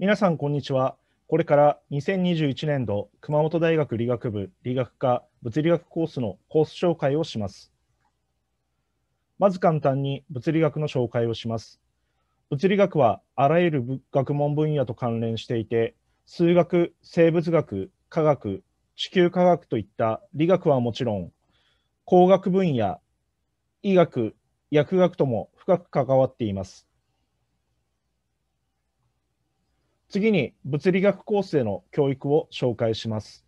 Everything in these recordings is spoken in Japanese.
皆さん、こんにちは。これから2021年度熊本大学理学部理学科物理学コースのコース紹介をします。まず簡単に物理学の紹介をします。物理学はあらゆる学問分野と関連していて、数学、生物学、科学、地球科学といった理学はもちろん、工学分野、医学、薬学とも深く関わっています。次に物理学コースへの教育を紹介します。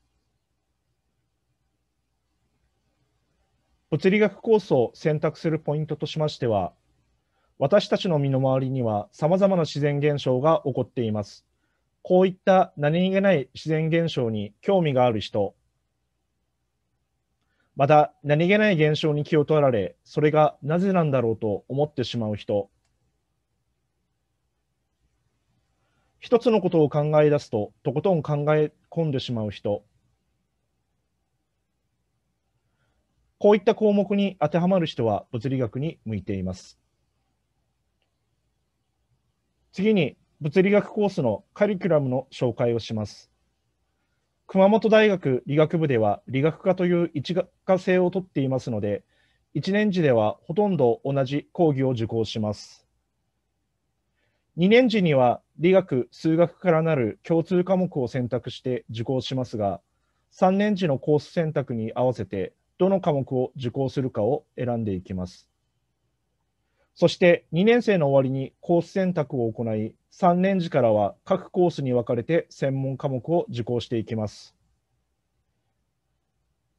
物理学コースを選択するポイントとしましては、私たちの身の回りには様々な自然現象が起こっています。こういった何気ない自然現象に興味がある人、また何気ない現象に気を取られ、それがなぜなんだろうと思ってしまう人、一つのことを考え出すと、とことん考え込んでしまう人。こういった項目に当てはまる人は物理学に向いています。次に物理学コースのカリキュラムの紹介をします。熊本大学理学部では理学科という一科生を取っていますので、1年次ではほとんど同じ講義を受講します。2年次には理学、数学からなる共通科目を選択して受講しますが、3年次のコース選択に合わせて、どの科目を受講するかを選んでいきます。そして2年生の終わりにコース選択を行い、3年次からは各コースに分かれて専門科目を受講していきます。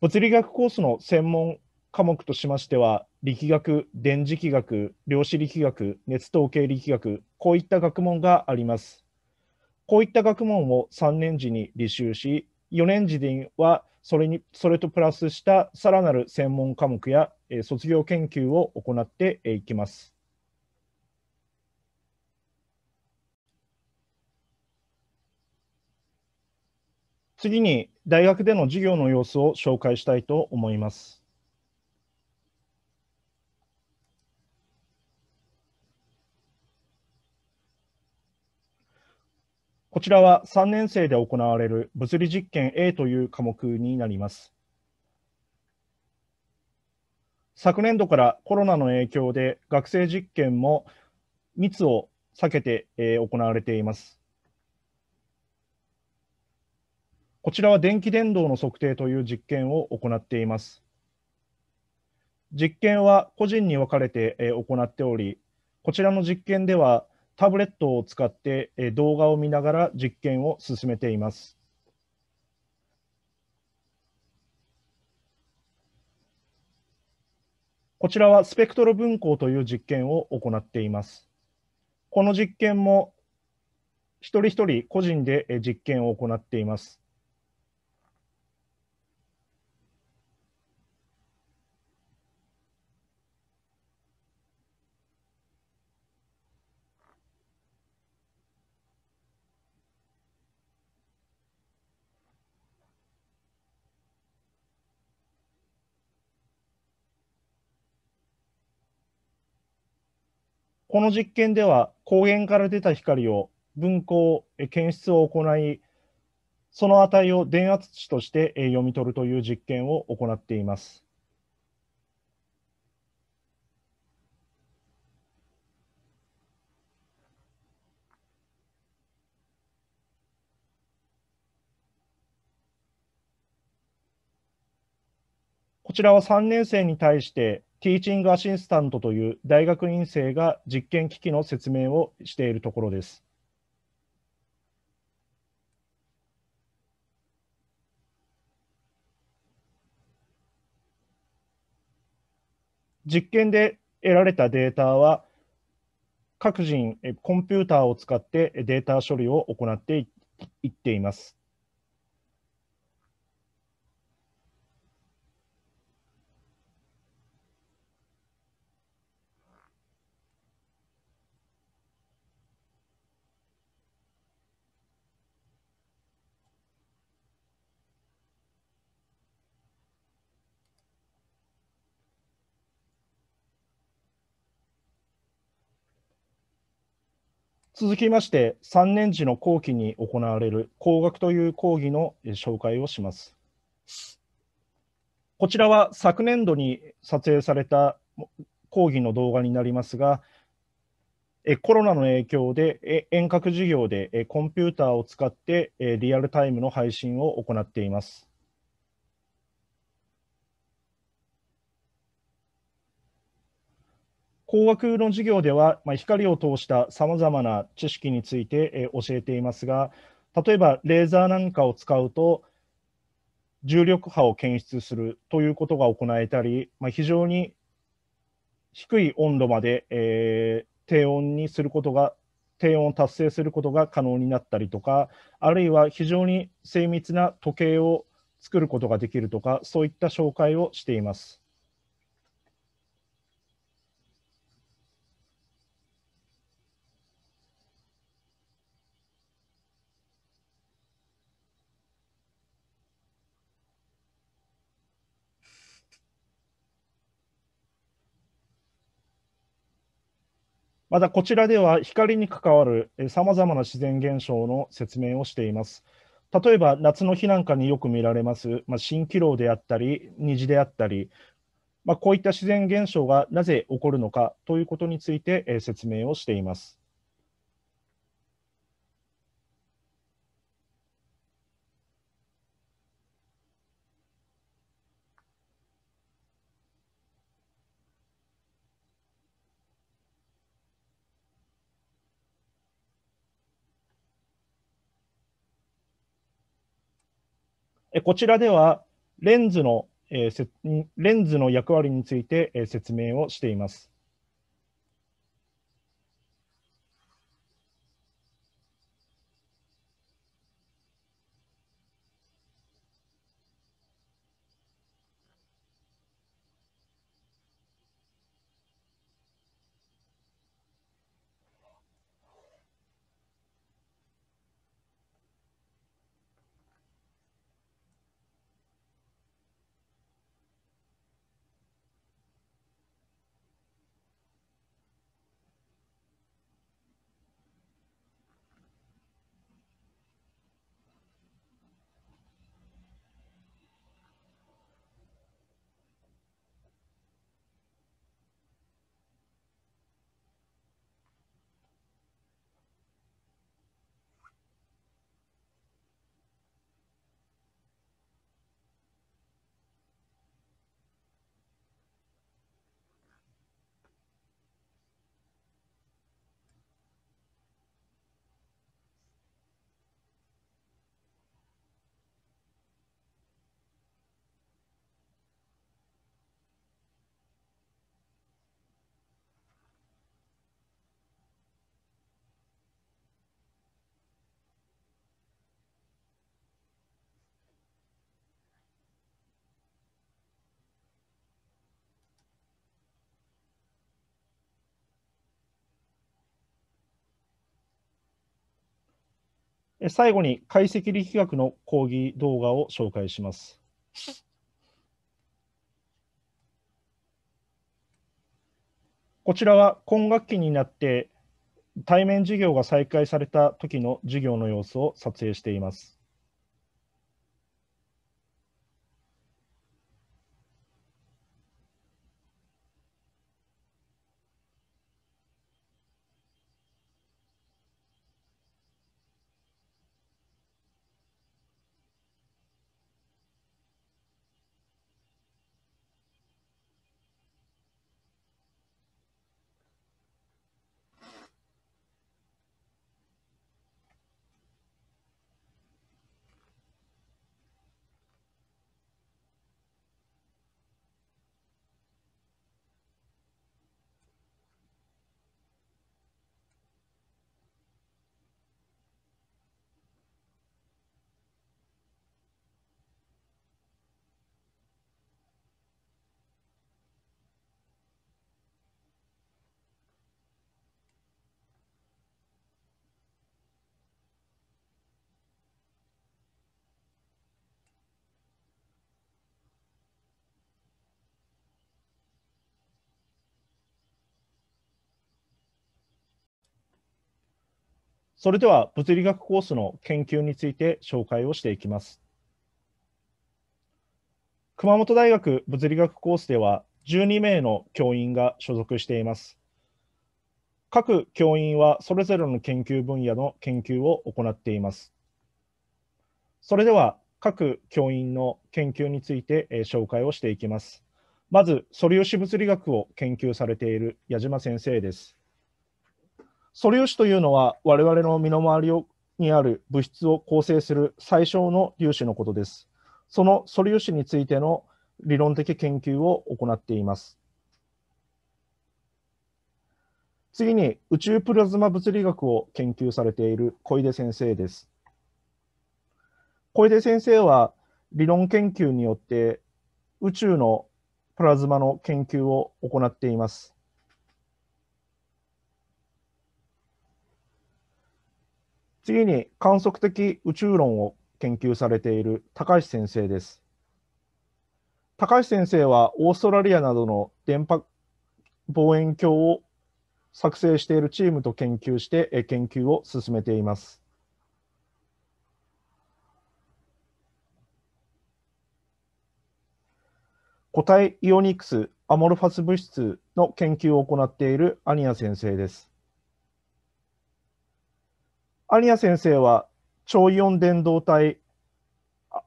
物理学コースの専門科目としましては、力学、電磁気学、量子力学、熱統計力学、こういった学問があります。こういった学問を3年時に履修し、4年時にはそれにそれとプラスしたさらなる専門科目や、え卒業研究を行っていきます。次に大学での授業の様子を紹介したいと思います。こちらは3年生で行われる物理実験 A という科目になります。昨年度からコロナの影響で学生実験も密を避けて行われています。こちらは電気伝導の測定という実験を行っています。実験は個人に分かれて行っており、こちらの実験ではタブレットを使って動画を見ながら実験を進めています。こちらはスペクトル分光という実験を行っています。この実験も一人一人個人で実験を行っています。この実験では光源から出た光を分光、検出を行い、その値を電圧値として読み取るという実験を行っています。こちらは3年生に対してティーチングアシスタントという大学院生が実験機器の説明をしているところです。実験で得られたデータは各人コンピューターを使ってデータ処理を行っていっています。続きまして、3年時の後期に行われる工学という講義の紹介をします。こちらは昨年度に撮影された講義の動画になりますが、コロナの影響で遠隔授業でコンピューターを使ってリアルタイムの配信を行っています。工学の授業では、まあ、光を通したさまざまな知識について、えー、教えていますが、例えばレーザーなんかを使うと、重力波を検出するということが行えたり、まあ、非常に低い温度まで、えー、低温にすることが低温を達成することが可能になったりとか、あるいは非常に精密な時計を作ることができるとか、そういった紹介をしています。またこちらでは光に関わるさまざまな自然現象の説明をしています。例えば夏の日なんかによく見られます、まあ、蜃気楼であったり虹であったり、まあ、こういった自然現象がなぜ起こるのかということについて説明をしています。こちらではレンズの、えレンズの役割について説明をしています。最後に解析力学の講義動画を紹介します。こちらは今学期になって対面授業が再開された時の授業の様子を撮影しています。それでは物理学コースの研究について紹介をしていきます。熊本大学物理学コースでは12名の教員が所属しています。各教員はそれぞれの研究分野の研究を行っています。それでは各教員の研究について紹介をしていきます。まず、素粒子物理学を研究されている矢島先生です。素粒子というのは我々の身の回りをにある物質を構成する最小の粒子のことです。その素粒子についての理論的研究を行っています。次に宇宙プラズマ物理学を研究されている小出先生です。小出先生は理論研究によって宇宙のプラズマの研究を行っています。次に観測的宇宙論を研究されている高橋先生です。高橋先生はオーストラリアなどの電波望遠鏡を作成しているチームと研究して研究を進めています。固体イオニクスアモルファス物質の研究を行っているアニア先生です。アニア先生は超イオン電動体、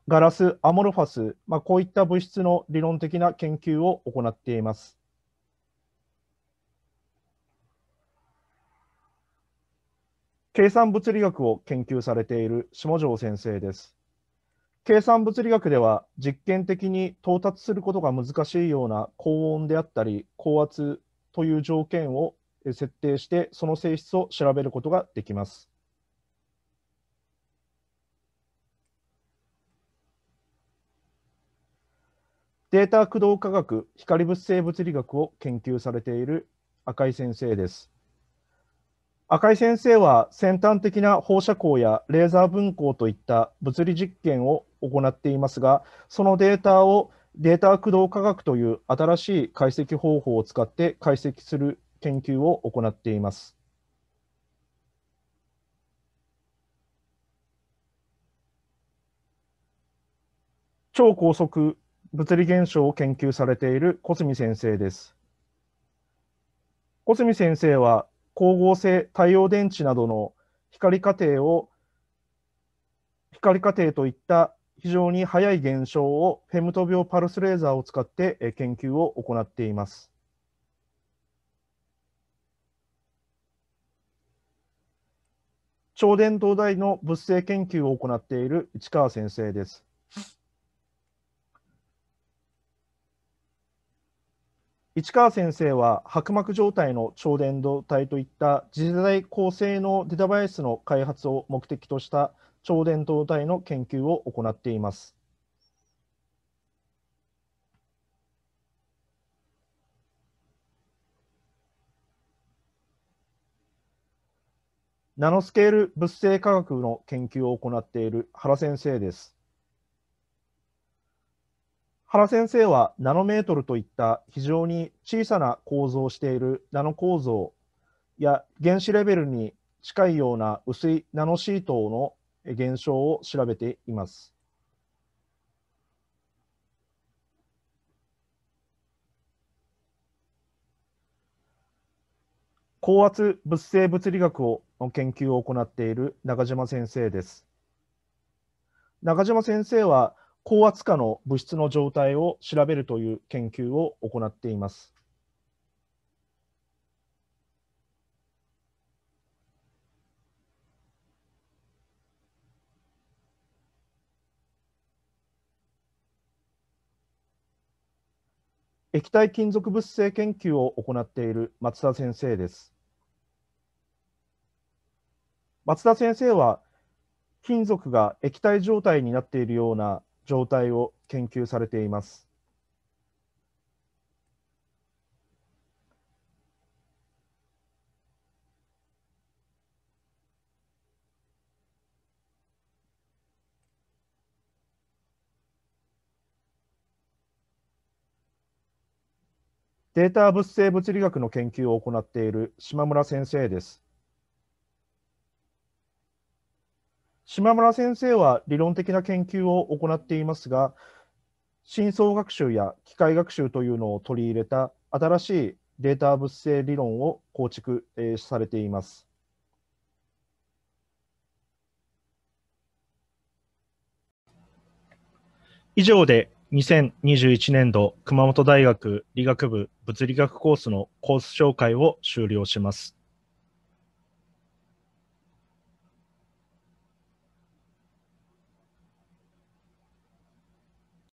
ガラス、アモルファス、まあ、こういった物質の理論的な研究を行っています。計算物理学を研究されている下條先生です。計算物理学では実験的に到達することが難しいような高温であったり高圧という条件を設定してその性質を調べることができます。データ駆動科学、光物性物理学を研究されている赤井先生です。赤井先生は先端的な放射光やレーザー分光といった物理実験を行っていますが、そのデータをデータ駆動科学という新しい解析方法を使って解析する研究を行っています。超高速物理現象を研究されている小住先生です。小住先生は光合成太陽電池などの光過程を光過程といった非常に速い現象をフェムト病パルスレーザーを使って研究を行っています。超伝導台の物性研究を行っている市川先生です。市川先生は薄膜状態の超伝導体といった次世代高性能データバイスの開発を目的とした超伝導体の研究を行っています。ナノスケール物性科学の研究を行っている原先生です。原先生はナノメートルといった非常に小さな構造をしているナノ構造や原子レベルに近いような薄いナノシートの現象を調べています。高圧物性物理学をの研究を行っている中島先生です。中島先生は高圧下の物質の状態を調べるという研究を行っています。液体金属物性研究を行っている松田先生です。松田先生は金属が液体状態になっているような状態を研究されています。データ物性物理学の研究を行っている島村先生です。島村先生は理論的な研究を行っていますが、深層学習や機械学習というのを取り入れた新しいデータ物性理論を構築、えー、されています。以上で2021年度熊本大学理学部物理学コースのコース紹介を終了します。